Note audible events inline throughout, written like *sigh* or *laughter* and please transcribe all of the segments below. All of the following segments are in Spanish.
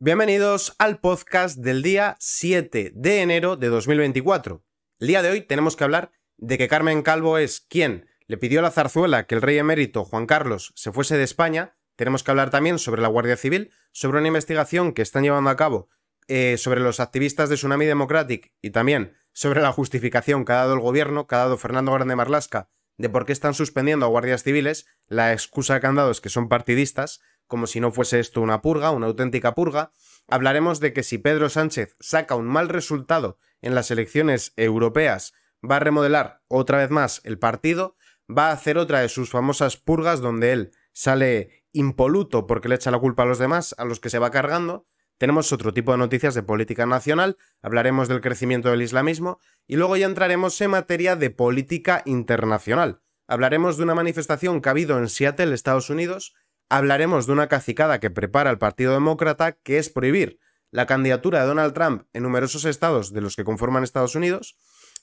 Bienvenidos al podcast del día 7 de enero de 2024. El día de hoy tenemos que hablar de que Carmen Calvo es quien le pidió a la zarzuela que el rey emérito Juan Carlos se fuese de España. Tenemos que hablar también sobre la Guardia Civil, sobre una investigación que están llevando a cabo eh, sobre los activistas de Tsunami Democratic y también sobre la justificación que ha dado el gobierno, que ha dado Fernando Grande Marlasca, de por qué están suspendiendo a guardias civiles. La excusa que han dado es que son partidistas como si no fuese esto una purga, una auténtica purga, hablaremos de que si Pedro Sánchez saca un mal resultado en las elecciones europeas, va a remodelar otra vez más el partido, va a hacer otra de sus famosas purgas donde él sale impoluto porque le echa la culpa a los demás, a los que se va cargando. Tenemos otro tipo de noticias de política nacional, hablaremos del crecimiento del islamismo y luego ya entraremos en materia de política internacional. Hablaremos de una manifestación que ha habido en Seattle, Estados Unidos, hablaremos de una cacicada que prepara el Partido Demócrata, que es prohibir la candidatura de Donald Trump en numerosos estados de los que conforman Estados Unidos.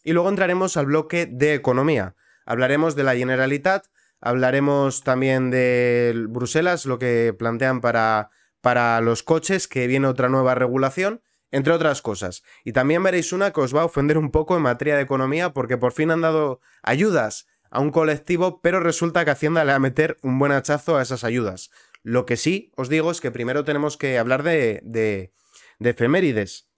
Y luego entraremos al bloque de economía. Hablaremos de la Generalitat, hablaremos también de Bruselas, lo que plantean para, para los coches, que viene otra nueva regulación, entre otras cosas. Y también veréis una que os va a ofender un poco en materia de economía, porque por fin han dado ayudas a un colectivo, pero resulta que Hacienda le va a meter un buen hachazo a esas ayudas. Lo que sí os digo es que primero tenemos que hablar de, de, de efemérides.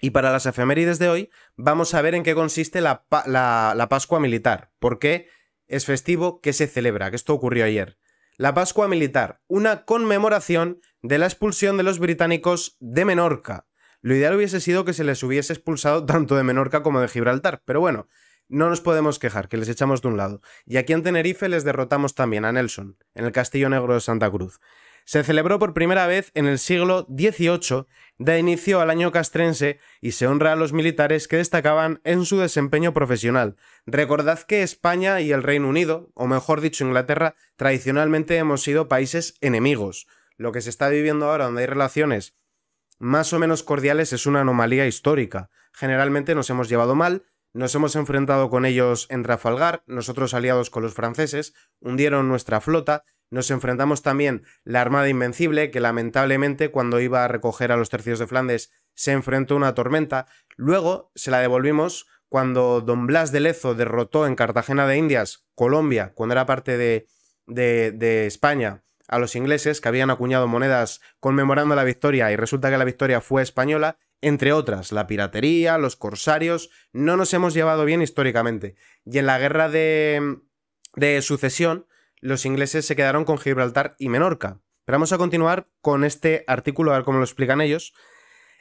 Y para las efemérides de hoy vamos a ver en qué consiste la, Pascua Militar, por qué es festivo, que se celebra, que esto ocurrió ayer. La Pascua Militar, una conmemoración de la expulsión de los británicos de Menorca. Lo ideal hubiese sido que se les hubiese expulsado tanto de Menorca como de Gibraltar, pero bueno, no nos podemos quejar, que les echamos de un lado. Y aquí en Tenerife les derrotamos también a Nelson, en el Castillo Negro de Santa Cruz. Se celebró por primera vez en el siglo XVIII, da inicio al año castrense y se honra a los militares que destacaban en su desempeño profesional. Recordad que España y el Reino Unido, o mejor dicho Inglaterra, tradicionalmente hemos sido países enemigos. Lo que se está viviendo ahora, donde hay relaciones más o menos cordiales, es una anomalía histórica. Generalmente nos hemos llevado mal, nos hemos enfrentado con ellos en Trafalgar, nosotros aliados con los franceses, hundieron nuestra flota, nos enfrentamos también la Armada Invencible, que lamentablemente cuando iba a recoger a los tercios de Flandes se enfrentó a una tormenta, luego se la devolvimos cuando don Blas de Lezo derrotó en Cartagena de Indias, Colombia, cuando era parte de, de España, a los ingleses que habían acuñado monedas conmemorando la victoria y resulta que la victoria fue española entre otras, la piratería, los corsarios, no nos hemos llevado bien históricamente. Y en la guerra de, de sucesión, los ingleses se quedaron con Gibraltar y Menorca. Pero vamos a continuar con este artículo, a ver cómo lo explican ellos.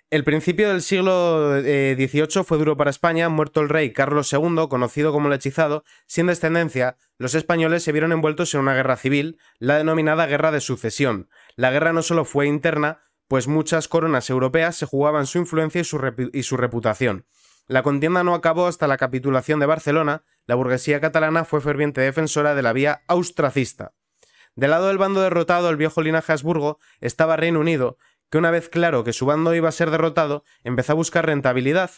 El principio del siglo XVIII eh, fue duro para España, muerto el rey Carlos II, conocido como el hechizado, sin descendencia, los españoles se vieron envueltos en una guerra civil, la denominada Guerra de Sucesión. La guerra no solo fue interna, pues muchas coronas europeas se jugaban su influencia y su, reputación. La contienda no acabó hasta la capitulación de Barcelona, la burguesía catalana fue ferviente defensora de la vía austracista. Del lado del bando derrotado, el viejo linaje Habsburgo, estaba Reino Unido, que una vez claro que su bando iba a ser derrotado, empezó a buscar rentabilidad.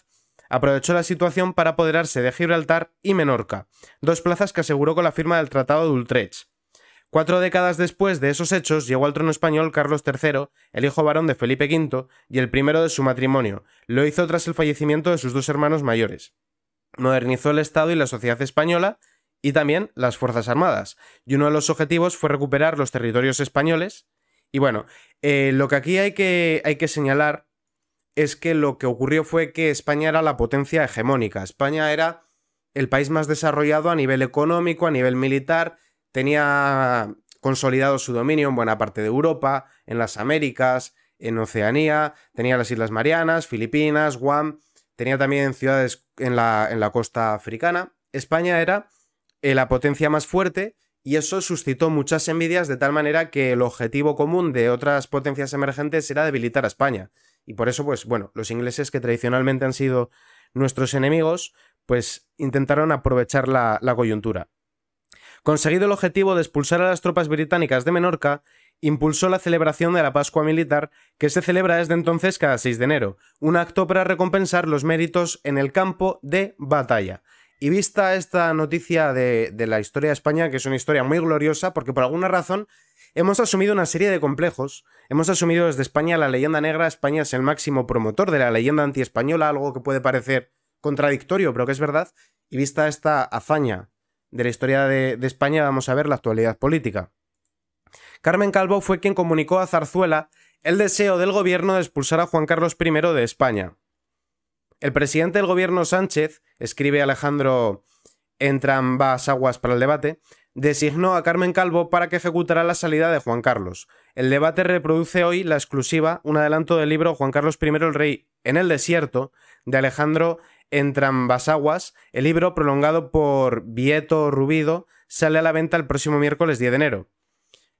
Aprovechó la situación para apoderarse de Gibraltar y Menorca, dos plazas que aseguró con la firma del Tratado de Utrecht. Cuatro décadas después de esos hechos llegó al trono español Carlos III, el hijo varón de Felipe V y el primero de su matrimonio. Lo hizo tras el fallecimiento de sus dos hermanos mayores. Modernizó el Estado y la sociedad española y también las Fuerzas Armadas. Y uno de los objetivos fue recuperar los territorios españoles. Y bueno, eh, lo que aquí hay que, hay que señalar es que lo que ocurrió fue que España era la potencia hegemónica. España era el país más desarrollado a nivel económico, a nivel militar, tenía consolidado su dominio en buena parte de Europa, en las Américas, en Oceanía, tenía las Islas Marianas, Filipinas, Guam, tenía también ciudades en la, en la costa africana. España era eh, la potencia más fuerte y eso suscitó muchas envidias de tal manera que el objetivo común de otras potencias emergentes era debilitar a España. Y por eso, pues bueno, los ingleses que tradicionalmente han sido nuestros enemigos, pues intentaron aprovechar la coyuntura. Conseguido el objetivo de expulsar a las tropas británicas de Menorca, impulsó la celebración de la Pascua Militar, que se celebra desde entonces cada 6 de enero, un acto para recompensar los méritos en el campo de batalla. Y vista esta noticia de, la historia de España, que es una historia muy gloriosa, porque por alguna razón hemos asumido una serie de complejos. Hemos asumido desde España la leyenda negra. España es el máximo promotor de la leyenda antiespañola, algo que puede parecer contradictorio, pero que es verdad. Y vista esta hazaña de la historia de, España vamos a ver la actualidad política. Carmen Calvo fue quien comunicó a Zarzuela el deseo del gobierno de expulsar a Juan Carlos I de España. El presidente del gobierno Sánchez, escribe Alejandro Entrambas Aguas para el debate, designó a Carmen Calvo para que ejecutara la salida de Juan Carlos. El debate reproduce hoy la exclusiva, un adelanto del libro Juan Carlos I el Rey en el Desierto, de Alejandro Entrambas aguas, el libro prolongado por Vieto Rubido sale a la venta el próximo miércoles 10 de enero.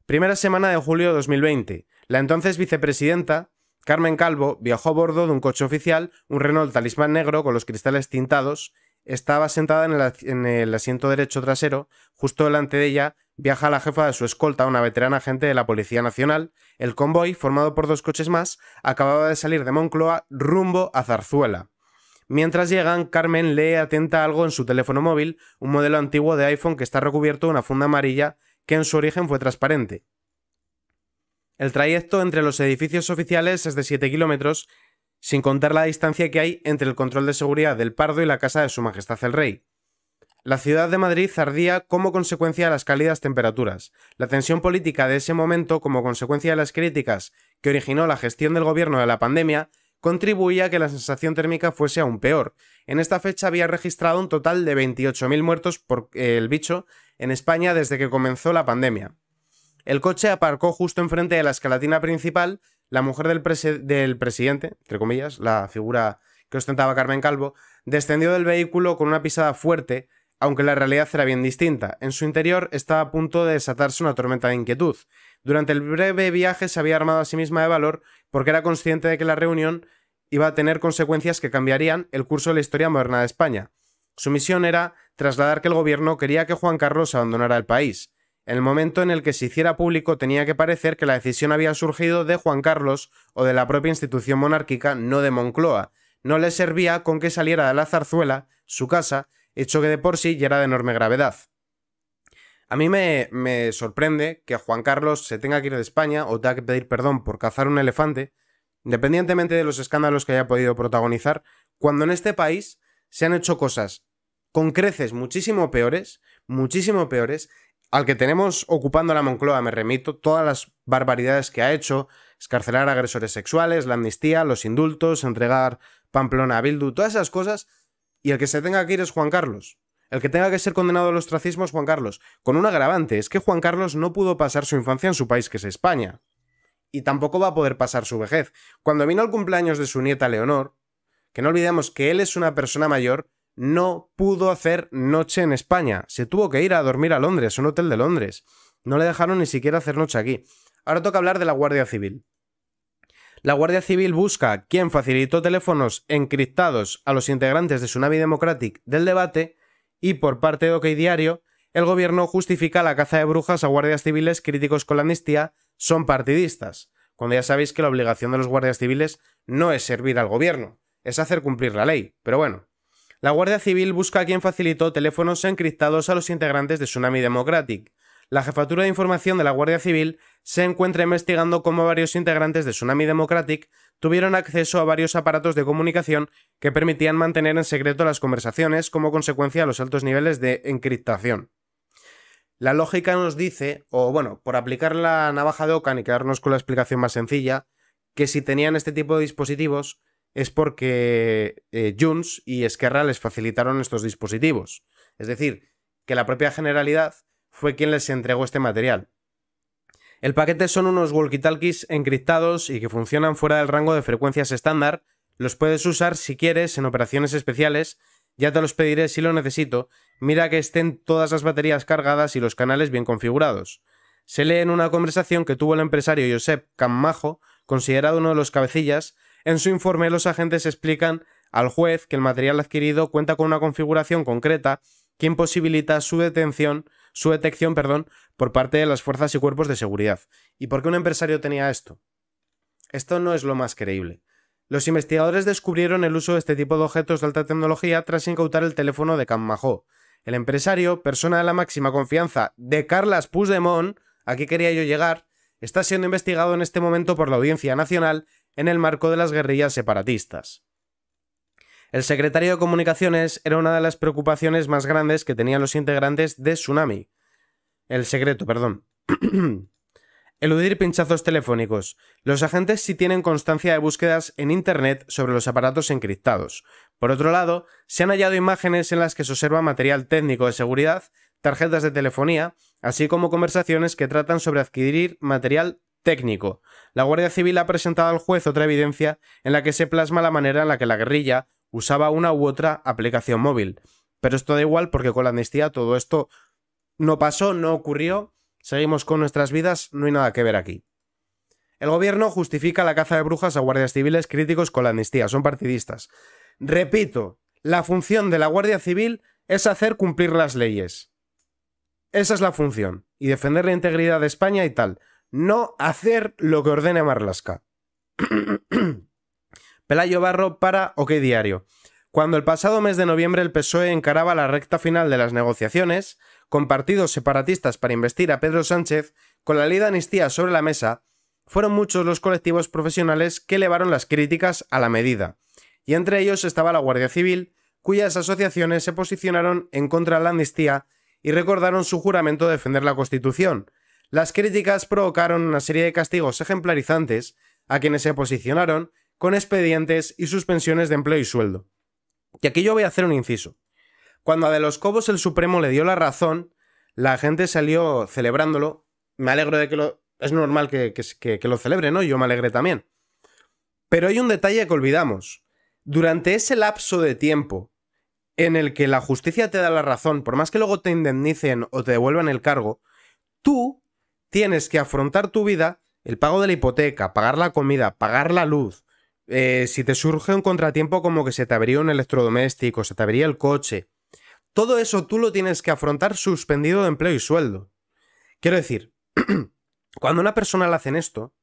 Primera semana de julio de 2020. La entonces vicepresidenta, Carmen Calvo, viajó a bordo de un coche oficial, un Renault Talismán negro con los cristales tintados. Estaba sentada en el asiento derecho trasero. Justo delante de ella viaja la jefa de su escolta, una veterana agente de la Policía Nacional. El convoy, formado por dos coches más, acababa de salir de Moncloa rumbo a Zarzuela. Mientras llegan, Carmen lee atenta algo en su teléfono móvil, un modelo antiguo de iPhone que está recubierto de una funda amarilla que en su origen fue transparente. El trayecto entre los edificios oficiales es de 7 kilómetros, sin contar la distancia que hay entre el control de seguridad del Pardo y la casa de Su Majestad el Rey. La ciudad de Madrid ardía como consecuencia de las cálidas temperaturas. La tensión política de ese momento, como consecuencia de las críticas que originó la gestión del gobierno de la pandemia, contribuía a que la sensación térmica fuese aún peor. En esta fecha había registrado un total de 28.000 muertos por eh, el bicho en España desde que comenzó la pandemia. El coche aparcó justo enfrente de la escalatina principal. La mujer del, del presidente, entre comillas, la figura que ostentaba Carmen Calvo, descendió del vehículo con una pisada fuerte, aunque la realidad era bien distinta. En su interior estaba a punto de desatarse una tormenta de inquietud. Durante el breve viaje se había armado a sí misma de valor porque era consciente de que la reunión iba a tener consecuencias que cambiarían el curso de la historia moderna de España. Su misión era trasladar que el gobierno quería que Juan Carlos abandonara el país. En el momento en el que se hiciera público tenía que parecer que la decisión había surgido de Juan Carlos o de la propia institución monárquica, no de Moncloa. No le servía con que saliera de la zarzuela, su casa, hecho que de por sí ya era de enorme gravedad. A mí me, sorprende que Juan Carlos se tenga que ir de España o tenga que pedir perdón por cazar un elefante, independientemente de los escándalos que haya podido protagonizar, cuando en este país se han hecho cosas con creces muchísimo peores, muchísimo peores, al que tenemos ocupando la Moncloa, me remito, todas las barbaridades que ha hecho, escarcelar agresores sexuales, la amnistía, los indultos, entregar Pamplona a Bildu, todas esas cosas, y el que se tenga que ir es Juan Carlos el que tenga que ser condenado a los tracismos, Juan Carlos, con un agravante, es que Juan Carlos no pudo pasar su infancia en su país que es España. Y tampoco va a poder pasar su vejez. Cuando vino al cumpleaños de su nieta Leonor, que no olvidemos que él es una persona mayor, no pudo hacer noche en España. Se tuvo que ir a dormir a Londres, un hotel de Londres. No le dejaron ni siquiera hacer noche aquí. Ahora toca hablar de la Guardia Civil. La Guardia Civil busca quien facilitó teléfonos encriptados a los integrantes de su Tsunami Democratic del debate y por parte de OK Diario, el gobierno justifica la caza de brujas a guardias civiles críticos con la amnistía son partidistas, cuando ya sabéis que la obligación de los guardias civiles no es servir al gobierno, es hacer cumplir la ley, pero bueno. La Guardia Civil busca a quien facilitó teléfonos encriptados a los integrantes de Tsunami Democratic, la Jefatura de Información de la Guardia Civil se encuentra investigando cómo varios integrantes de Tsunami Democratic tuvieron acceso a varios aparatos de comunicación que permitían mantener en secreto las conversaciones como consecuencia de los altos niveles de encriptación. La lógica nos dice, o bueno, por aplicar la navaja de Ocan y quedarnos con la explicación más sencilla, que si tenían este tipo de dispositivos es porque eh, Junts y Esquerra les facilitaron estos dispositivos. Es decir, que la propia generalidad fue quien les entregó este material. El paquete son unos walkie-talkies encriptados y que funcionan fuera del rango de frecuencias estándar. Los puedes usar si quieres en operaciones especiales. Ya te los pediré si lo necesito. Mira que estén todas las baterías cargadas y los canales bien configurados. Se lee en una conversación que tuvo el empresario Josep Cammajo, considerado uno de los cabecillas. En su informe los agentes explican al juez que el material adquirido cuenta con una configuración concreta que imposibilita su detención su detección perdón, por parte de las fuerzas y cuerpos de seguridad. ¿Y por qué un empresario tenía esto? Esto no es lo más creíble. Los investigadores descubrieron el uso de este tipo de objetos de alta tecnología tras incautar el teléfono de Kammaho. El empresario, persona de la máxima confianza de Carlas Puigdemont, aquí quería yo llegar, está siendo investigado en este momento por la Audiencia Nacional en el marco de las guerrillas separatistas. El secretario de Comunicaciones era una de las preocupaciones más grandes que tenían los integrantes de Tsunami. El secreto, perdón. *clears throat* Eludir pinchazos telefónicos. Los agentes sí tienen constancia de búsquedas en Internet sobre los aparatos encriptados. Por otro lado, se han hallado imágenes en las que se observa material técnico de seguridad, tarjetas de telefonía, así como conversaciones que tratan sobre adquirir material técnico. La Guardia Civil ha presentado al juez otra evidencia en la que se plasma la manera en la que la guerrilla usaba una u otra aplicación móvil. Pero esto da igual porque con la amnistía todo esto no pasó, no ocurrió, seguimos con nuestras vidas, no hay nada que ver aquí. El gobierno justifica la caza de brujas a guardias civiles críticos con la amnistía, son partidistas. Repito, la función de la Guardia Civil es hacer cumplir las leyes. Esa es la función, y defender la integridad de España y tal. No hacer lo que ordene Marlaska. *clears throat* Pelayo Barro para OK Diario. Cuando el pasado mes de noviembre el PSOE encaraba la recta final de las negociaciones, con partidos separatistas para investir a Pedro Sánchez, con la ley de amnistía sobre la mesa, fueron muchos los colectivos profesionales que elevaron las críticas a la medida, y entre ellos estaba la Guardia Civil, cuyas asociaciones se posicionaron en contra de la amnistía y recordaron su juramento de defender la Constitución. Las críticas provocaron una serie de castigos ejemplarizantes a quienes se posicionaron con expedientes y suspensiones de empleo y sueldo. Y aquí yo voy a hacer un inciso. Cuando a De los Cobos el Supremo le dio la razón, la gente salió celebrándolo. Me alegro de que lo... Es normal que, lo celebre, ¿no? Yo me alegré también. Pero hay un detalle que olvidamos. Durante ese lapso de tiempo en el que la justicia te da la razón, por más que luego te indemnicen o te devuelvan el cargo, tú tienes que afrontar tu vida, el pago de la hipoteca, pagar la comida, pagar la luz, eh, si te surge un contratiempo como que se te abriría un electrodoméstico, se te abría el coche, todo eso tú lo tienes que afrontar suspendido de empleo y sueldo. Quiero decir, *clears throat* cuando una persona le hacen esto,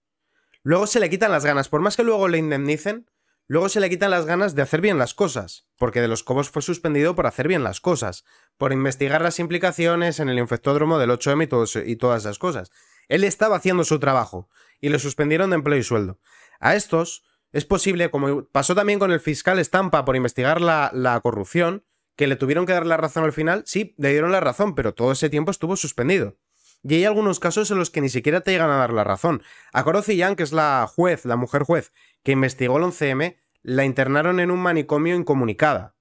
luego se le quitan las ganas, por más que luego le indemnicen, luego se le quitan las ganas de hacer bien las cosas, porque de los Cobos fue suspendido por hacer bien las cosas, por investigar las implicaciones en el infectódromo del 8M y, y todas esas cosas. Él estaba haciendo su trabajo y le suspendieron de empleo y sueldo. A estos es posible, como pasó también con el fiscal Estampa por investigar la, corrupción, que le tuvieron que dar la razón al final, sí, le dieron la razón, pero todo ese tiempo estuvo suspendido. Y hay algunos casos en los que ni siquiera te llegan a dar la razón. A Corozi que es la juez, la mujer juez, que investigó el 11M, la internaron en un manicomio incomunicada.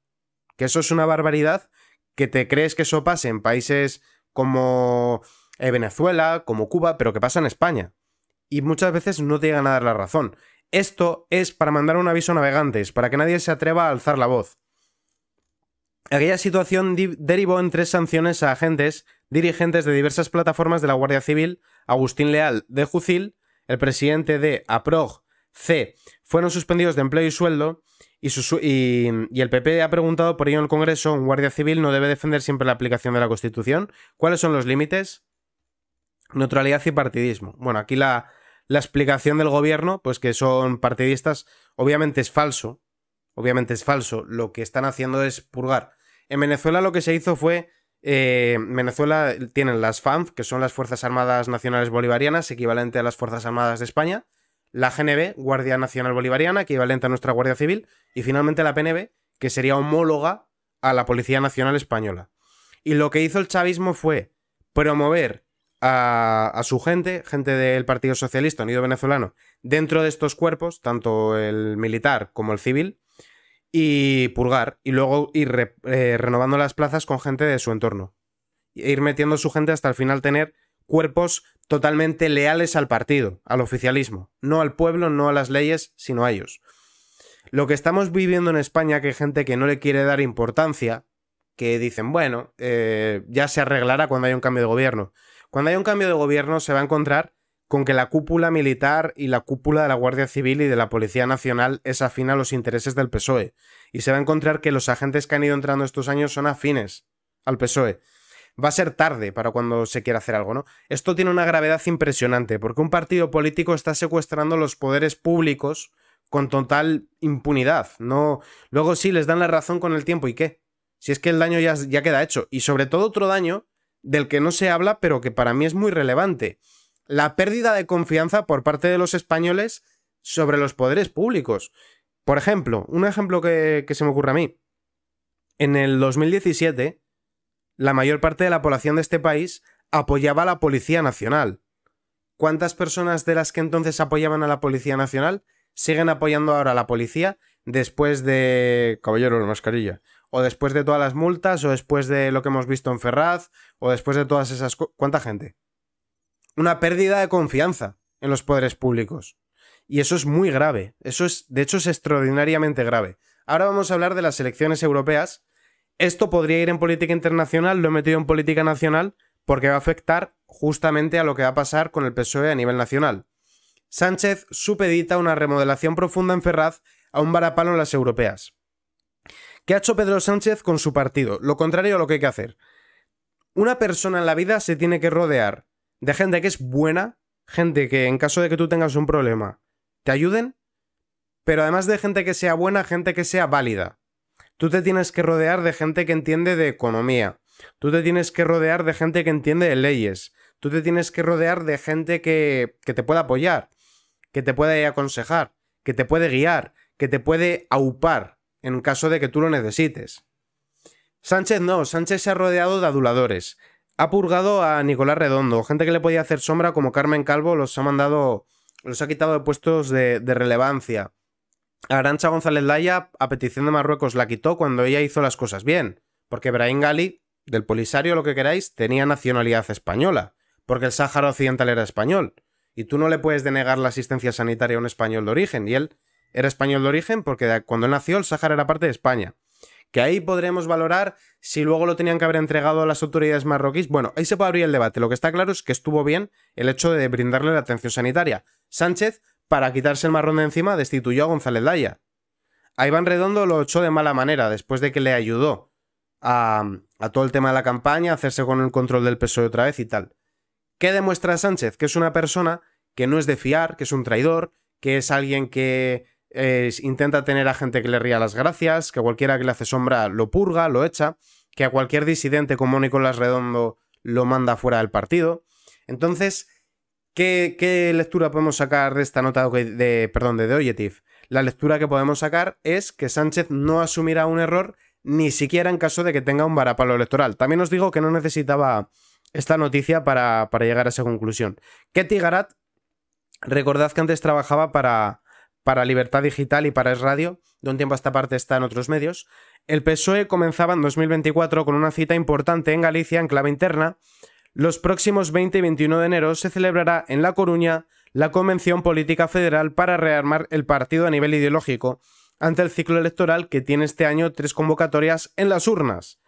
Que eso es una barbaridad, que te crees que eso pase en países como eh, Venezuela, como Cuba, pero que pasa en España. Y muchas veces no te llegan a dar la razón. Esto es para mandar un aviso a navegantes, para que nadie se atreva a alzar la voz. Aquella situación derivó en tres sanciones a agentes, dirigentes de diversas plataformas de la Guardia Civil, Agustín Leal de Jucil, el presidente de APROG C, fueron suspendidos de empleo y sueldo, y, el PP ha preguntado por ello en el Congreso, ¿un guardia civil no debe defender siempre la aplicación de la Constitución? ¿Cuáles son los límites? Neutralidad y partidismo. Bueno, aquí la, la explicación del gobierno, pues que son partidistas, obviamente es falso, obviamente es falso, lo que están haciendo es purgar. En Venezuela lo que se hizo fue, eh, Venezuela tienen las FAMF, que son las Fuerzas Armadas Nacionales Bolivarianas, equivalente a las Fuerzas Armadas de España, la GNB, Guardia Nacional Bolivariana, equivalente a nuestra Guardia Civil, y finalmente la PNB, que sería homóloga a la Policía Nacional Española. Y lo que hizo el chavismo fue promover a, su gente, gente del Partido Socialista Unido Venezolano, dentro de estos cuerpos, tanto el militar como el civil, y purgar, y luego ir eh, renovando las plazas con gente de su entorno. E ir metiendo su gente hasta el final tener cuerpos totalmente leales al partido, al oficialismo, no al pueblo, no a las leyes, sino a ellos. Lo que estamos viviendo en España, que hay gente que no le quiere dar importancia, que dicen, bueno, eh, ya se arreglará cuando haya un cambio de gobierno. Cuando haya un cambio de gobierno se va a encontrar con que la cúpula militar y la cúpula de la Guardia Civil y de la Policía Nacional es afín a los intereses del PSOE. Y se va a encontrar que los agentes que han ido entrando estos años son afines al PSOE. Va a ser tarde para cuando se quiera hacer algo, ¿no? Esto tiene una gravedad impresionante, porque un partido político está secuestrando los poderes públicos con total impunidad. No. Luego sí les dan la razón con el tiempo y qué. Si es que el daño ya, ya queda hecho. Y sobre todo otro daño del que no se habla, pero que para mí es muy relevante. La pérdida de confianza por parte de los españoles sobre los poderes públicos. Por ejemplo, un ejemplo que, se me ocurre a mí. En el 2017, la mayor parte de la población de este país apoyaba a la Policía Nacional. ¿Cuántas personas de las que entonces apoyaban a la Policía Nacional siguen apoyando ahora a la policía después de... Caballero, la mascarilla o después de todas las multas, o después de lo que hemos visto en Ferraz, o después de todas esas... ¿Cuánta gente? Una pérdida de confianza en los poderes públicos. Y eso es muy grave. Eso es, de hecho, es extraordinariamente grave. Ahora vamos a hablar de las elecciones europeas. Esto podría ir en política internacional, lo he metido en política nacional, porque va a afectar justamente a lo que va a pasar con el PSOE a nivel nacional. Sánchez supedita una remodelación profunda en Ferraz a un varapalo en las europeas. ¿Qué ha hecho Pedro Sánchez con su partido? Lo contrario a lo que hay que hacer. Una persona en la vida se tiene que rodear de gente que es buena, gente que en caso de que tú tengas un problema te ayuden, pero además de gente que sea buena, gente que sea válida. Tú te tienes que rodear de gente que entiende de economía. Tú te tienes que rodear de gente que entiende de leyes. Tú te tienes que rodear de gente que, que te pueda apoyar, que te pueda aconsejar, que te puede guiar, que te puede aupar en caso de que tú lo necesites. Sánchez no, Sánchez se ha rodeado de aduladores. Ha purgado a Nicolás Redondo, gente que le podía hacer sombra como Carmen Calvo, los ha mandado, los ha quitado de puestos de, relevancia. Arancha González Laya, a petición de Marruecos, la quitó cuando ella hizo las cosas bien, porque Brahim Gali, del Polisario, lo que queráis, tenía nacionalidad española, porque el Sáhara Occidental era español, y tú no le puedes denegar la asistencia sanitaria a un español de origen, y él era español de origen porque cuando nació el Sáhara era parte de España. Que ahí podremos valorar si luego lo tenían que haber entregado a las autoridades marroquíes. Bueno, ahí se puede abrir el debate. Lo que está claro es que estuvo bien el hecho de brindarle la atención sanitaria. Sánchez, para quitarse el marrón de encima, destituyó a González Daya. A Iván Redondo lo echó de mala manera después de que le ayudó a, a todo el tema de la campaña, a hacerse con el control del PSOE otra vez y tal. ¿Qué demuestra Sánchez? Que es una persona que no es de fiar, que es un traidor, que es alguien que intenta tener a gente que le ría las gracias, que cualquiera que le hace sombra lo purga, lo echa, que a cualquier disidente como Nicolás Redondo lo manda fuera del partido. Entonces, ¿qué, lectura podemos sacar de esta nota de, de perdón, de Oyetif? La lectura que podemos sacar es que Sánchez no asumirá un error ni siquiera en caso de que tenga un varapalo electoral. También os digo que no necesitaba esta noticia para, para llegar a esa conclusión. Ketty Garat, recordad que antes trabajaba para, para Libertad Digital y para Es Radio, de un tiempo a esta parte está en otros medios, el PSOE comenzaba en 2024 con una cita importante en Galicia en clave interna. Los próximos 20 y 21 de enero se celebrará en La Coruña la Convención Política Federal para rearmar el partido a nivel ideológico ante el ciclo electoral que tiene este año tres convocatorias en las urnas.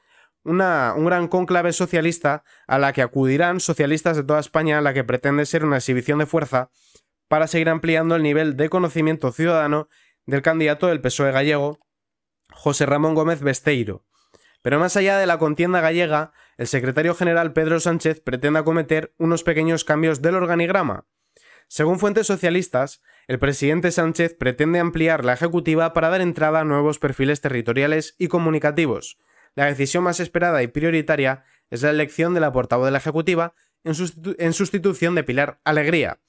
un gran conclave socialista a la que acudirán socialistas de toda España, a la que pretende ser una exhibición de fuerza para seguir ampliando el nivel de conocimiento ciudadano del candidato del PSOE gallego, José Ramón Gómez Besteiro. Pero más allá de la contienda gallega, el secretario general Pedro Sánchez pretende acometer unos pequeños cambios del organigrama. Según fuentes socialistas, el presidente Sánchez pretende ampliar la ejecutiva para dar entrada a nuevos perfiles territoriales y comunicativos. La decisión más esperada y prioritaria es la elección del la portavoz de la ejecutiva en sustitución de Pilar Alegría,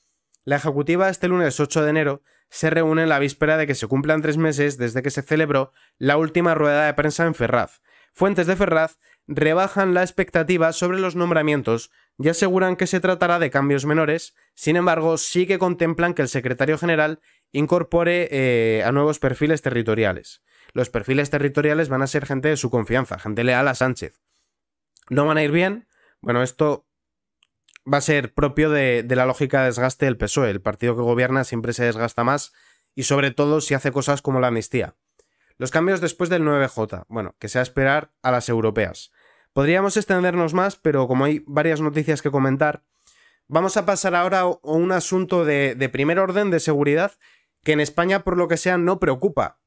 la ejecutiva este lunes 8 de enero se reúne en la víspera de que se cumplan tres meses desde que se celebró la última rueda de prensa en Ferraz. Fuentes de Ferraz rebajan la expectativa sobre los nombramientos y aseguran que se tratará de cambios menores, sin embargo sí que contemplan que el secretario general incorpore eh, a nuevos perfiles territoriales. Los perfiles territoriales van a ser gente de su confianza, gente leal a Sánchez. ¿No van a ir bien? Bueno, esto va a ser propio de, la lógica de desgaste del PSOE. El partido que gobierna siempre se desgasta más y sobre todo si hace cosas como la amnistía. Los cambios después del 9J, bueno, que sea esperar a las europeas. Podríamos extendernos más, pero como hay varias noticias que comentar, vamos a pasar ahora a un asunto de, de primer orden de seguridad que en España, por lo que sea, no preocupa.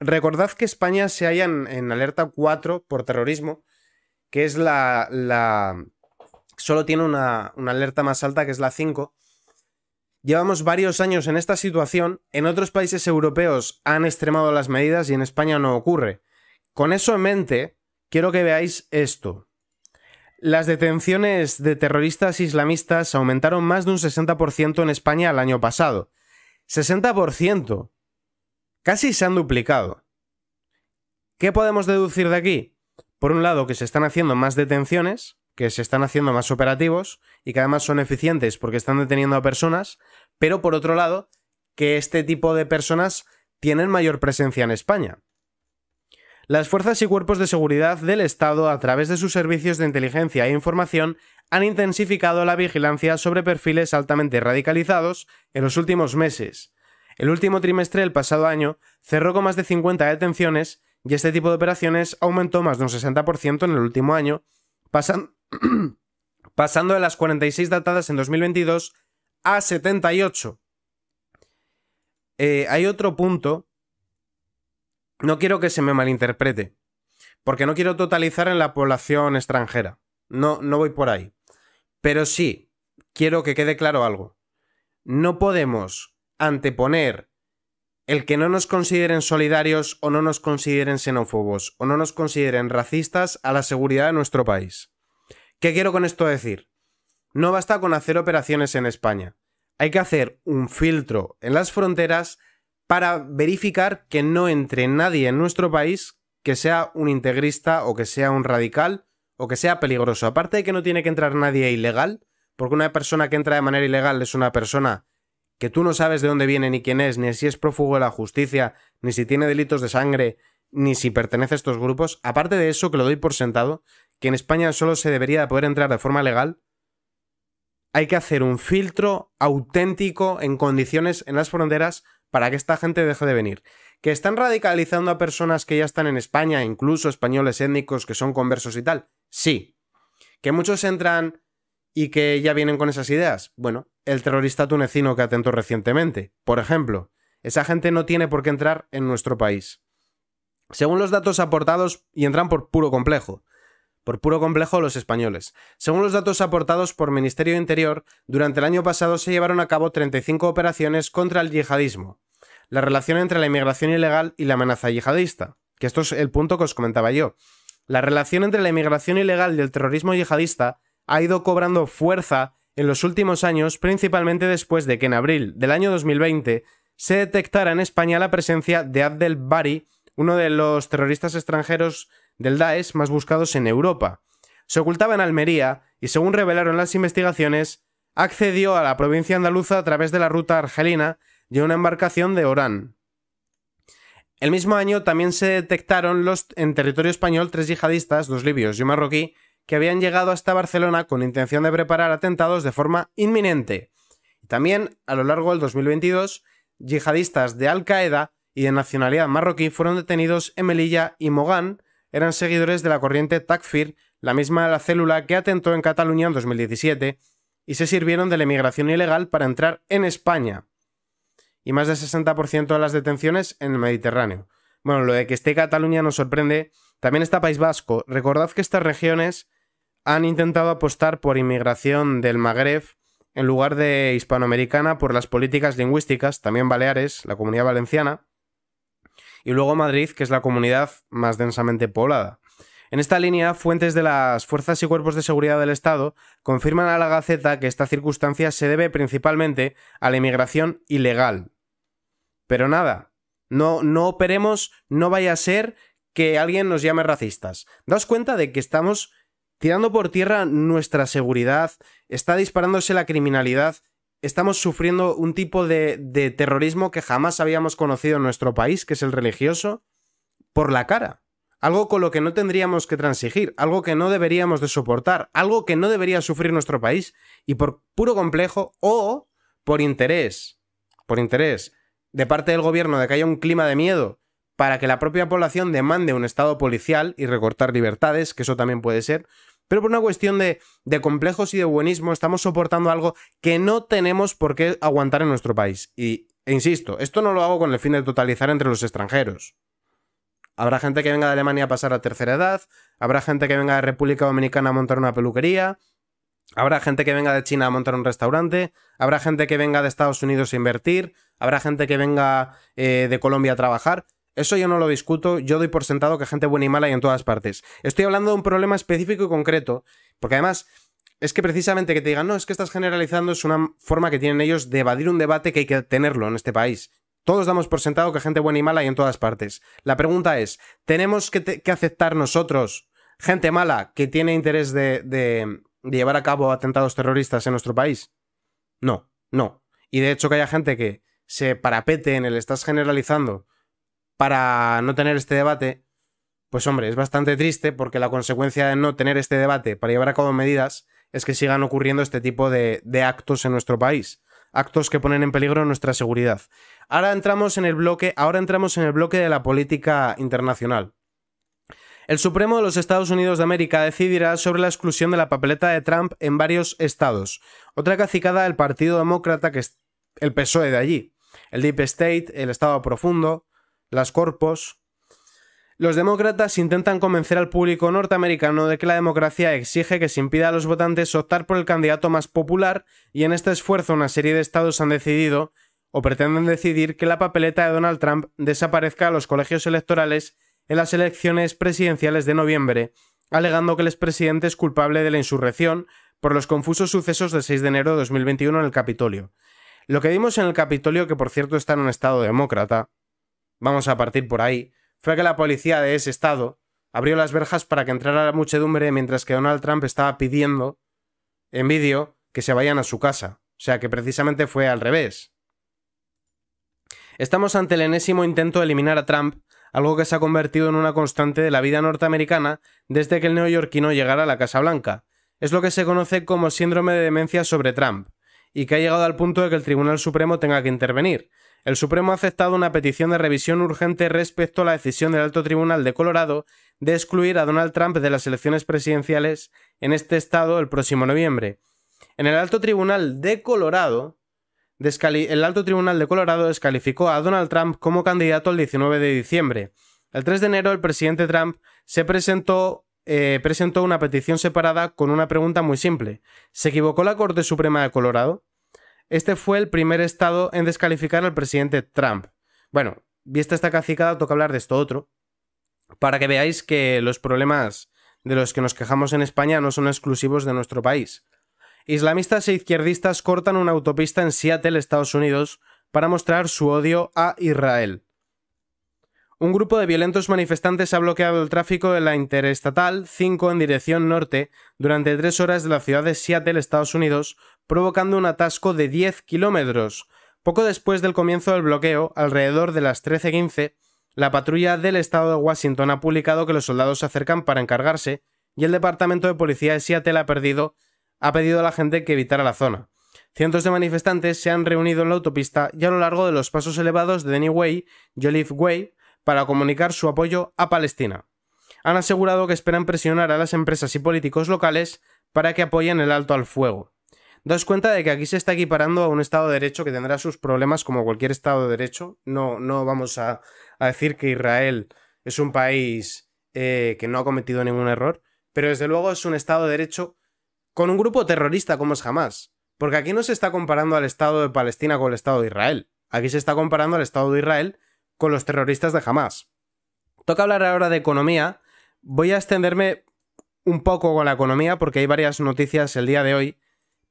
Recordad que España se halla en, alerta 4 por terrorismo, que es la, la, solo tiene una, alerta más alta que es la 5. Llevamos varios años en esta situación, en otros países europeos han extremado las medidas y en España no ocurre. Con eso en mente, quiero que veáis esto. Las detenciones de terroristas islamistas aumentaron más de un 60% en España el año pasado. 60%. Casi se han duplicado. ¿Qué podemos deducir de aquí? Por un lado, que se están haciendo más detenciones que se están haciendo más operativos y que además son eficientes porque están deteniendo a personas, pero por otro lado, que este tipo de personas tienen mayor presencia en España. Las fuerzas y cuerpos de seguridad del Estado, a través de sus servicios de inteligencia e información, han intensificado la vigilancia sobre perfiles altamente radicalizados en los últimos meses. El último trimestre del pasado año cerró con más de 50 detenciones y este tipo de operaciones aumentó más de un 60% en el último año, pasan *clears throat* pasando de las 46 datadas en 2022 a 78. Eh, hay otro punto, no quiero que se me malinterprete, porque no quiero totalizar en la población extranjera, no, no voy por ahí, pero sí, quiero que quede claro algo. No podemos anteponer el que no nos consideren solidarios o no nos consideren xenófobos o no nos consideren racistas a la seguridad de nuestro país. ¿Qué quiero con esto decir? No basta con hacer operaciones en España. Hay que hacer un filtro en las fronteras para verificar que no entre nadie en nuestro país que sea un integrista o que sea un radical o que sea peligroso. Aparte de que no tiene que entrar nadie ilegal, porque una persona que entra de manera ilegal es una persona que tú no sabes de dónde viene ni quién es, ni si es prófugo de la justicia, ni si tiene delitos de sangre, ni si pertenece a estos grupos. Aparte de eso, que lo doy por sentado, que en España solo se debería poder entrar de forma legal, hay que hacer un filtro auténtico en condiciones en las fronteras para que esta gente deje de venir. Que están radicalizando a personas que ya están en España, incluso españoles étnicos que son conversos y tal. Sí. Que muchos entran y que ya vienen con esas ideas. Bueno, el terrorista tunecino que atentó recientemente, por ejemplo. Esa gente no tiene por qué entrar en nuestro país. Según los datos aportados, y entran por puro complejo, por puro complejo los españoles. Según los datos aportados por Ministerio de Interior, durante el año pasado se llevaron a cabo 35 operaciones contra el yihadismo, la relación entre la inmigración ilegal y la amenaza yihadista, que esto es el punto que os comentaba yo. La relación entre la inmigración ilegal y el terrorismo yihadista ha ido cobrando fuerza en los últimos años, principalmente después de que en abril del año 2020 se detectara en España la presencia de Abdel Bari, uno de los terroristas extranjeros del Daesh más buscados en Europa. Se ocultaba en Almería y, según revelaron las investigaciones, accedió a la provincia andaluza a través de la ruta argelina y una embarcación de Orán. El mismo año también se detectaron en territorio español tres yihadistas, dos libios y un marroquí, que habían llegado hasta Barcelona con intención de preparar atentados de forma inminente. También, a lo largo del 2022, yihadistas de Al-Qaeda y de nacionalidad marroquí fueron detenidos en Melilla y Mogán, eran seguidores de la corriente Takfir, la misma la célula que atentó en Cataluña en 2017, y se sirvieron de la emigración ilegal para entrar en España. Y más del 60% de las detenciones en el Mediterráneo. Bueno, lo de que esté Cataluña nos sorprende. También está País Vasco. Recordad que estas regiones han intentado apostar por inmigración del Magreb en lugar de hispanoamericana por las políticas lingüísticas, también Baleares, la comunidad valenciana, y luego Madrid, que es la comunidad más densamente poblada. En esta línea, fuentes de las fuerzas y cuerpos de seguridad del Estado confirman a la Gaceta que esta circunstancia se debe principalmente a la inmigración ilegal. Pero nada, no, no operemos, no vaya a ser que alguien nos llame racistas. Daos cuenta de que estamos tirando por tierra nuestra seguridad, está disparándose la criminalidad estamos sufriendo un tipo de, terrorismo que jamás habíamos conocido en nuestro país, que es el religioso, por la cara. Algo con lo que no tendríamos que transigir, algo que no deberíamos de soportar, algo que no debería sufrir nuestro país, y por puro complejo o por interés, por interés de parte del gobierno de que haya un clima de miedo para que la propia población demande un estado policial y recortar libertades, que eso también puede ser, pero por una cuestión de, complejos y de buenismo, estamos soportando algo que no tenemos por qué aguantar en nuestro país. Y, e insisto, esto no lo hago con el fin de totalizar entre los extranjeros. Habrá gente que venga de Alemania a pasar a tercera edad, habrá gente que venga de República Dominicana a montar una peluquería, habrá gente que venga de China a montar un restaurante, habrá gente que venga de Estados Unidos a invertir, habrá gente que venga eh, de Colombia a trabajar. Eso yo no lo discuto, yo doy por sentado que gente buena y mala hay en todas partes. Estoy hablando de un problema específico y concreto, porque además es que precisamente que te digan, no, es que estás generalizando es una forma que tienen ellos de evadir un debate que hay que tenerlo en este país. Todos damos por sentado que gente buena y mala hay en todas partes. La pregunta es, ¿tenemos que, aceptar nosotros gente mala que tiene interés de, de llevar a cabo atentados terroristas en nuestro país? No, no. Y de hecho que haya gente que se parapete en el estás generalizando para no tener este debate, pues hombre, es bastante triste porque la consecuencia de no tener este debate para llevar a cabo medidas es que sigan ocurriendo este tipo de, actos en nuestro país actos que ponen en peligro nuestra seguridad. Ahora entramos en el bloque, ahora entramos en el bloque de la política internacional. El Supremo de los Estados Unidos de América decidirá sobre la exclusión de la papeleta de Trump en varios estados. Otra cacicada del Partido Demócrata que es el PSOE de allí, el Deep State, el Estado Profundo, las corpos, los demócratas intentan convencer al público norteamericano de que la democracia exige que se impida a los votantes optar por el candidato más popular y en este esfuerzo una serie de estados han decidido o pretenden decidir que la papeleta de Donald Trump desaparezca a los colegios electorales en las elecciones presidenciales de noviembre, alegando que el expresidente es culpable de la insurrección por los confusos sucesos del 6 de enero de 2021 en el Capitolio. Lo que vimos en el Capitolio, que por cierto está en un estado demócrata, vamos a partir por ahí, fue que la policía de ese estado abrió las verjas para que entrara la muchedumbre mientras que Donald Trump estaba pidiendo en vídeo que se vayan a su casa. O sea que precisamente fue al revés. Estamos ante el enésimo intento de eliminar a Trump, algo que se ha convertido en una constante de la vida norteamericana desde que el neoyorquino llegara a la Casa Blanca. Es lo que se conoce como síndrome de demencia sobre Trump, y que ha llegado al punto de que el Tribunal Supremo tenga que intervenir, el Supremo ha aceptado una petición de revisión urgente respecto a la decisión del Alto Tribunal de Colorado de excluir a Donald Trump de las elecciones presidenciales en este estado el próximo noviembre. En el Alto Tribunal de Colorado, el Alto Tribunal de Colorado descalificó a Donald Trump como candidato el 19 de diciembre. El 3 de enero, el presidente Trump se presentó, eh, presentó una petición separada con una pregunta muy simple. ¿Se equivocó la Corte Suprema de Colorado? Este fue el primer estado en descalificar al presidente Trump. Bueno, vista esta cacicada, toca hablar de esto otro, para que veáis que los problemas de los que nos quejamos en España no son exclusivos de nuestro país. Islamistas e izquierdistas cortan una autopista en Seattle, Estados Unidos, para mostrar su odio a Israel. Un grupo de violentos manifestantes ha bloqueado el tráfico de la interestatal 5 en dirección norte durante tres horas de la ciudad de Seattle, Estados Unidos, provocando un atasco de 10 kilómetros. Poco después del comienzo del bloqueo, alrededor de las 13.15, la patrulla del estado de Washington ha publicado que los soldados se acercan para encargarse y el departamento de policía de Seattle ha, perdido, ha pedido a la gente que evitara la zona. Cientos de manifestantes se han reunido en la autopista y a lo largo de los pasos elevados de Denny Way y Olive Way para comunicar su apoyo a Palestina. Han asegurado que esperan presionar a las empresas y políticos locales para que apoyen el alto al fuego. Daos cuenta de que aquí se está equiparando a un Estado de Derecho que tendrá sus problemas como cualquier Estado de Derecho. No, no vamos a, decir que Israel es un país eh, que no ha cometido ningún error, pero desde luego es un Estado de Derecho con un grupo terrorista como es jamás. Porque aquí no se está comparando al Estado de Palestina con el Estado de Israel. Aquí se está comparando al Estado de Israel con los terroristas de Hamas. Toca hablar ahora de economía. Voy a extenderme un poco con la economía porque hay varias noticias el día de hoy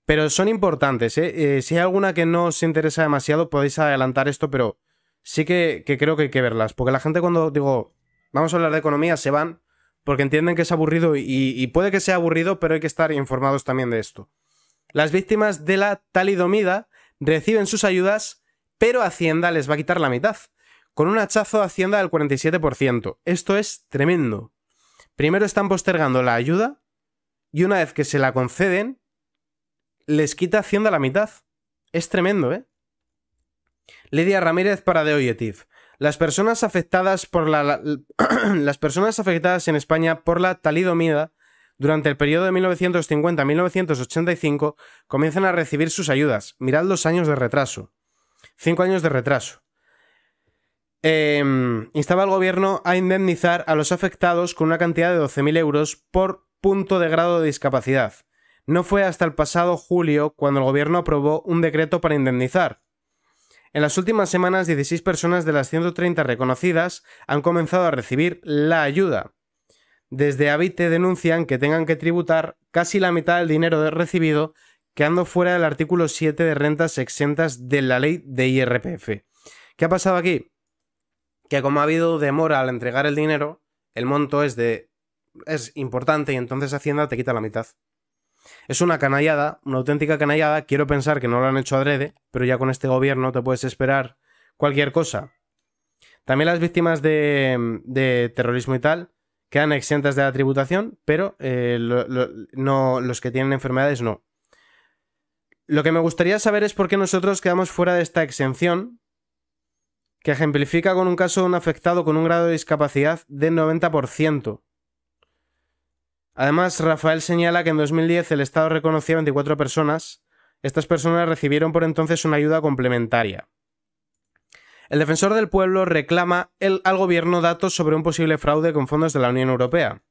pero son importantes, ¿eh? ¿eh? Si hay alguna que no os interesa demasiado, podéis adelantar esto, pero sí que, creo que hay que verlas. Porque la gente cuando digo, vamos a hablar de economía, se van porque entienden que es aburrido y, y puede que sea aburrido, pero hay que estar informados también de esto. Las víctimas de la talidomida reciben sus ayudas, pero Hacienda les va a quitar la mitad, con un hachazo a Hacienda del 47%. Esto es tremendo. Primero están postergando la ayuda y una vez que se la conceden, les quita Hacienda la mitad. Es tremendo, ¿eh? Lidia Ramírez para The Objective. Las personas afectadas por la, *clears throat* las personas afectadas en España por la talidomida durante el periodo de 1950 1985 comienzan a recibir sus ayudas. Mirad los años de retraso. Cinco años de retraso. Em, instaba al gobierno a indemnizar a los afectados con una cantidad de 12.000 euros por punto de grado de discapacidad. No fue hasta el pasado julio cuando el gobierno aprobó un decreto para indemnizar. En las últimas semanas, 16 personas de las 130 reconocidas han comenzado a recibir la ayuda. Desde te denuncian que tengan que tributar casi la mitad del dinero recibido, quedando fuera del artículo 7 de rentas exentas de la ley de IRPF. ¿Qué ha pasado aquí? Que como ha habido demora al entregar el dinero, el monto es de es importante y entonces Hacienda te quita la mitad. Es una canallada, una auténtica canallada. Quiero pensar que no lo han hecho adrede, pero ya con este gobierno te puedes esperar cualquier cosa. También las víctimas de, terrorismo y tal quedan exentas de la tributación, pero eh, no, los que tienen enfermedades no. Lo que me gustaría saber es por qué nosotros quedamos fuera de esta exención, que ejemplifica con un caso de un afectado con un grado de discapacidad del 90%. Además, Rafael señala que en 2010 el Estado reconocía 24 personas. Estas personas recibieron por entonces una ayuda complementaria. El defensor del pueblo reclama al gobierno datos sobre un posible fraude con fondos de la Unión Europea.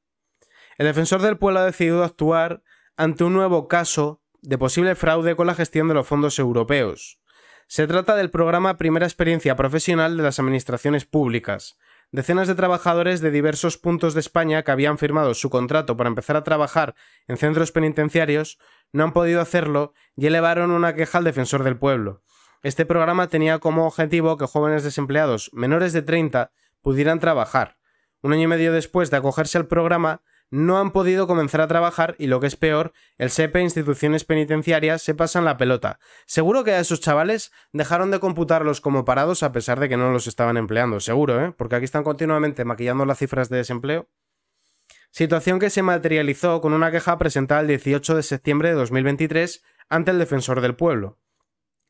El defensor del pueblo ha decidido actuar ante un nuevo caso de posible fraude con la gestión de los fondos europeos. Se trata del programa Primera Experiencia Profesional de las Administraciones Públicas, decenas de trabajadores de diversos puntos de España que habían firmado su contrato para empezar a trabajar en centros penitenciarios no han podido hacerlo y elevaron una queja al defensor del pueblo. Este programa tenía como objetivo que jóvenes desempleados menores de 30 pudieran trabajar. Un año y medio después de acogerse al programa, no han podido comenzar a trabajar y lo que es peor, el SEPE e instituciones penitenciarias se pasan la pelota. Seguro que a esos chavales dejaron de computarlos como parados a pesar de que no los estaban empleando, seguro, ¿eh? Porque aquí están continuamente maquillando las cifras de desempleo. Situación que se materializó con una queja presentada el 18 de septiembre de 2023 ante el defensor del pueblo.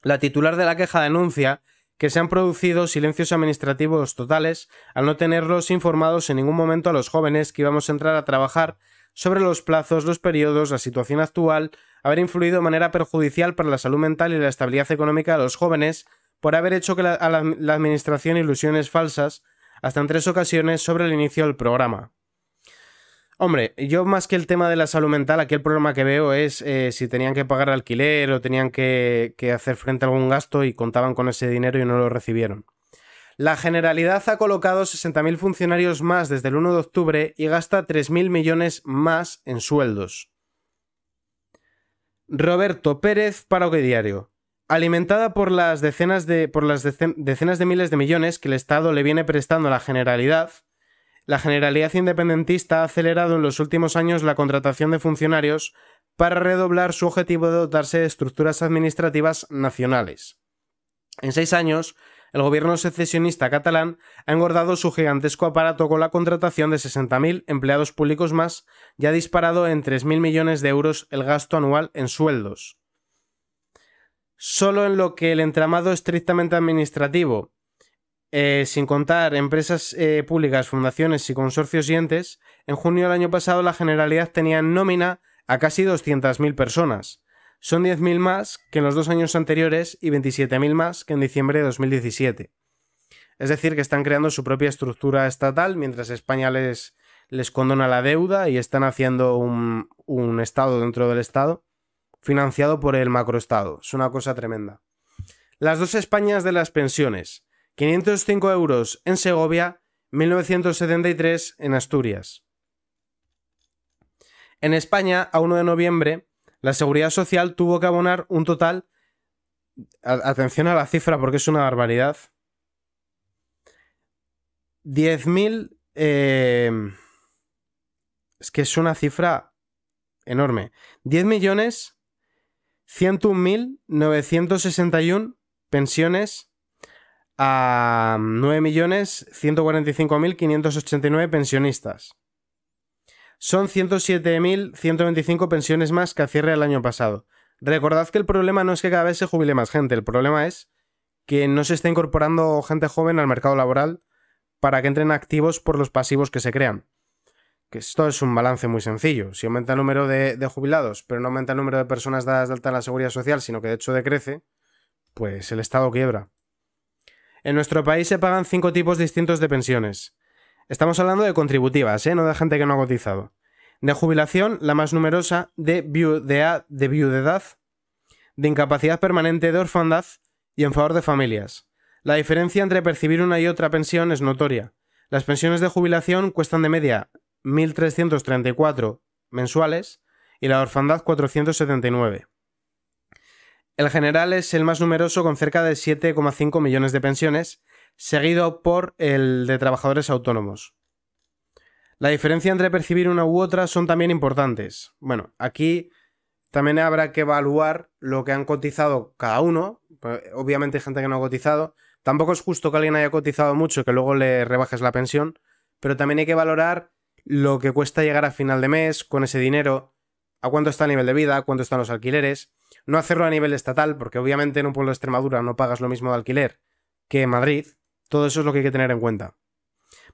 La titular de la queja denuncia que se han producido silencios administrativos totales al no tenerlos informados en ningún momento a los jóvenes que íbamos a entrar a trabajar sobre los plazos, los periodos, la situación actual, haber influido de manera perjudicial para la salud mental y la estabilidad económica de los jóvenes, por haber hecho que a la administración ilusiones falsas, hasta en tres ocasiones sobre el inicio del programa. Hombre, yo más que el tema de la salud mental, aquí el problema que veo es eh, si tenían que pagar alquiler o tenían que, hacer frente a algún gasto y contaban con ese dinero y no lo recibieron. La Generalidad ha colocado 60.000 funcionarios más desde el 1 de octubre y gasta 3.000 millones más en sueldos. Roberto Pérez para Diario. Alimentada por las, decenas de, por las decenas de miles de millones que el Estado le viene prestando a la Generalidad, la Generalidad Independentista ha acelerado en los últimos años la contratación de funcionarios para redoblar su objetivo de dotarse de estructuras administrativas nacionales. En seis años, el gobierno secesionista catalán ha engordado su gigantesco aparato con la contratación de 60.000 empleados públicos más y ha disparado en 3.000 millones de euros el gasto anual en sueldos. Solo en lo que el entramado estrictamente administrativo eh, sin contar empresas eh, públicas, fundaciones y consorcios y entes, en junio del año pasado la Generalidad tenía en nómina a casi 200.000 personas. Son 10.000 más que en los dos años anteriores y 27.000 más que en diciembre de 2017. Es decir, que están creando su propia estructura estatal mientras España les, condona la deuda y están haciendo un, un Estado dentro del Estado financiado por el macroestado. Es una cosa tremenda. Las dos Españas de las pensiones. 505 euros en Segovia, 1973 en Asturias. En España, a 1 de noviembre, la Seguridad Social tuvo que abonar un total... Atención a la cifra porque es una barbaridad. 10.000... Eh, es que es una cifra enorme. 10 millones pensiones a 9.145.589 pensionistas. Son 107.125 pensiones más que a cierre del año pasado. Recordad que el problema no es que cada vez se jubile más gente, el problema es que no se está incorporando gente joven al mercado laboral para que entren activos por los pasivos que se crean. Que esto es un balance muy sencillo. Si aumenta el número de, de jubilados, pero no aumenta el número de personas dadas de alta en la seguridad social, sino que de hecho decrece, pues el Estado quiebra. En nuestro país se pagan cinco tipos distintos de pensiones. Estamos hablando de contributivas, ¿eh? no de gente que no ha cotizado. De jubilación, la más numerosa, de, de viudedad, de incapacidad permanente, de orfandad y en favor de familias. La diferencia entre percibir una y otra pensión es notoria. Las pensiones de jubilación cuestan de media 1.334 mensuales y la orfandad 479. El general es el más numeroso con cerca de 7,5 millones de pensiones, seguido por el de trabajadores autónomos. La diferencia entre percibir una u otra son también importantes. Bueno, aquí también habrá que evaluar lo que han cotizado cada uno. Obviamente hay gente que no ha cotizado. Tampoco es justo que alguien haya cotizado mucho y que luego le rebajes la pensión, pero también hay que valorar lo que cuesta llegar a final de mes con ese dinero, a cuánto está el nivel de vida, a cuánto están los alquileres. No hacerlo a nivel estatal, porque obviamente en un pueblo de Extremadura no pagas lo mismo de alquiler que en Madrid. Todo eso es lo que hay que tener en cuenta.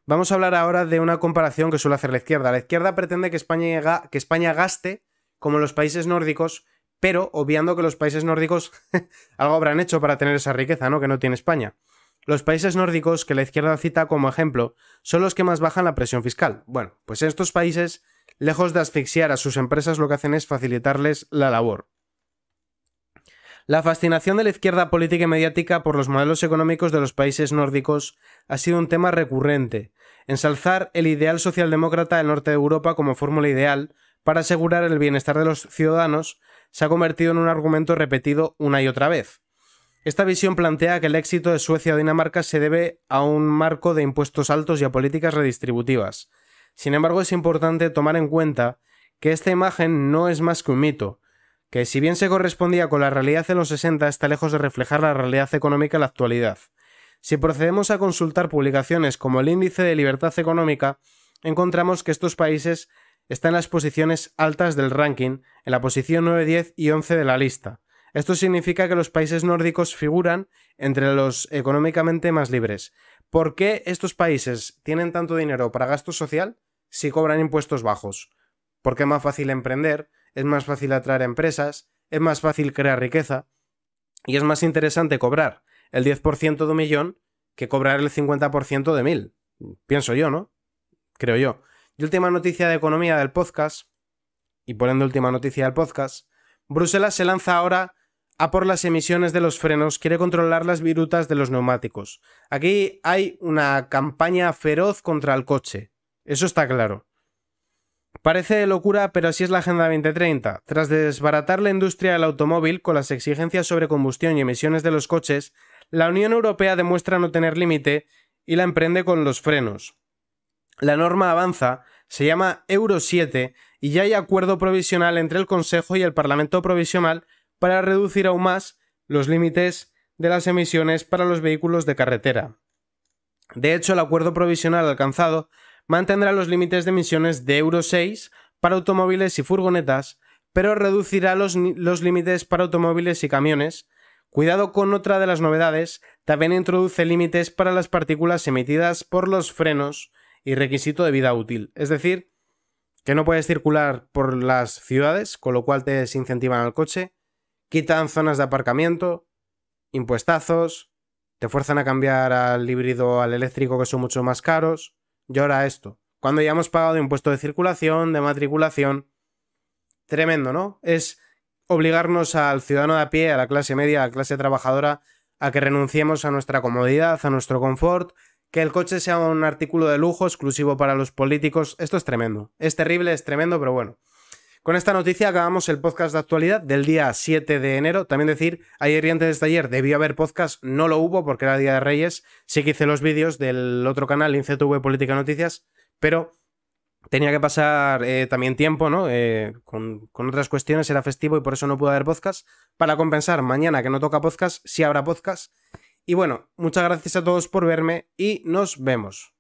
Vamos a hablar ahora de una comparación que suele hacer la izquierda. La izquierda pretende que España, que España gaste como los países nórdicos, pero obviando que los países nórdicos *laughs* algo habrán hecho para tener esa riqueza, ¿no? Que no tiene España. Los países nórdicos que la izquierda cita como ejemplo son los que más bajan la presión fiscal. Bueno, pues en estos países, lejos de asfixiar a sus empresas, lo que hacen es facilitarles la labor. La fascinación de la izquierda política y mediática por los modelos económicos de los países nórdicos ha sido un tema recurrente. Ensalzar el ideal socialdemócrata del norte de Europa como fórmula ideal para asegurar el bienestar de los ciudadanos se ha convertido en un argumento repetido una y otra vez. Esta visión plantea que el éxito de Suecia o Dinamarca se debe a un marco de impuestos altos y a políticas redistributivas. Sin embargo, es importante tomar en cuenta que esta imagen no es más que un mito, que si bien se correspondía con la realidad en los 60, está lejos de reflejar la realidad económica en la actualidad. Si procedemos a consultar publicaciones como el Índice de Libertad Económica, encontramos que estos países están en las posiciones altas del ranking, en la posición 9, 10 y 11 de la lista. Esto significa que los países nórdicos figuran entre los económicamente más libres. ¿Por qué estos países tienen tanto dinero para gasto social si cobran impuestos bajos? Porque es más fácil emprender, es más fácil atraer empresas, es más fácil crear riqueza y es más interesante cobrar el 10% de un millón que cobrar el 50% de mil. Pienso yo, ¿no? Creo yo. Y última noticia de economía del podcast, y poniendo última noticia del podcast, Bruselas se lanza ahora a por las emisiones de los frenos, quiere controlar las virutas de los neumáticos. Aquí hay una campaña feroz contra el coche, eso está claro. Parece de locura, pero así es la Agenda 2030. Tras desbaratar la industria del automóvil con las exigencias sobre combustión y emisiones de los coches, la Unión Europea demuestra no tener límite y la emprende con los frenos. La norma avanza, se llama Euro 7 y ya hay acuerdo provisional entre el Consejo y el Parlamento Provisional para reducir aún más los límites de las emisiones para los vehículos de carretera. De hecho, el acuerdo provisional alcanzado mantendrá los límites de emisiones de Euro 6 para automóviles y furgonetas, pero reducirá los límites para automóviles y camiones. Cuidado con otra de las novedades, también introduce límites para las partículas emitidas por los frenos y requisito de vida útil. Es decir, que no puedes circular por las ciudades, con lo cual te desincentivan al coche, quitan zonas de aparcamiento, impuestazos, te fuerzan a cambiar al híbrido al eléctrico que son mucho más caros, ahora esto. Cuando ya hemos pagado impuesto de circulación, de matriculación. Tremendo, ¿no? Es obligarnos al ciudadano de a pie, a la clase media, a la clase trabajadora, a que renunciemos a nuestra comodidad, a nuestro confort, que el coche sea un artículo de lujo exclusivo para los políticos. Esto es tremendo. Es terrible, es tremendo, pero bueno. Con esta noticia acabamos el podcast de actualidad del día 7 de enero. También decir, ayer y antes de ayer debió haber podcast, no lo hubo porque era Día de Reyes. Sí que hice los vídeos del otro canal, Incetv Política Noticias, pero tenía que pasar eh, también tiempo, ¿no? Eh, con, con, otras cuestiones, era festivo y por eso no pude haber podcast. Para compensar, mañana que no toca podcast, sí habrá podcast. Y bueno, muchas gracias a todos por verme y nos vemos.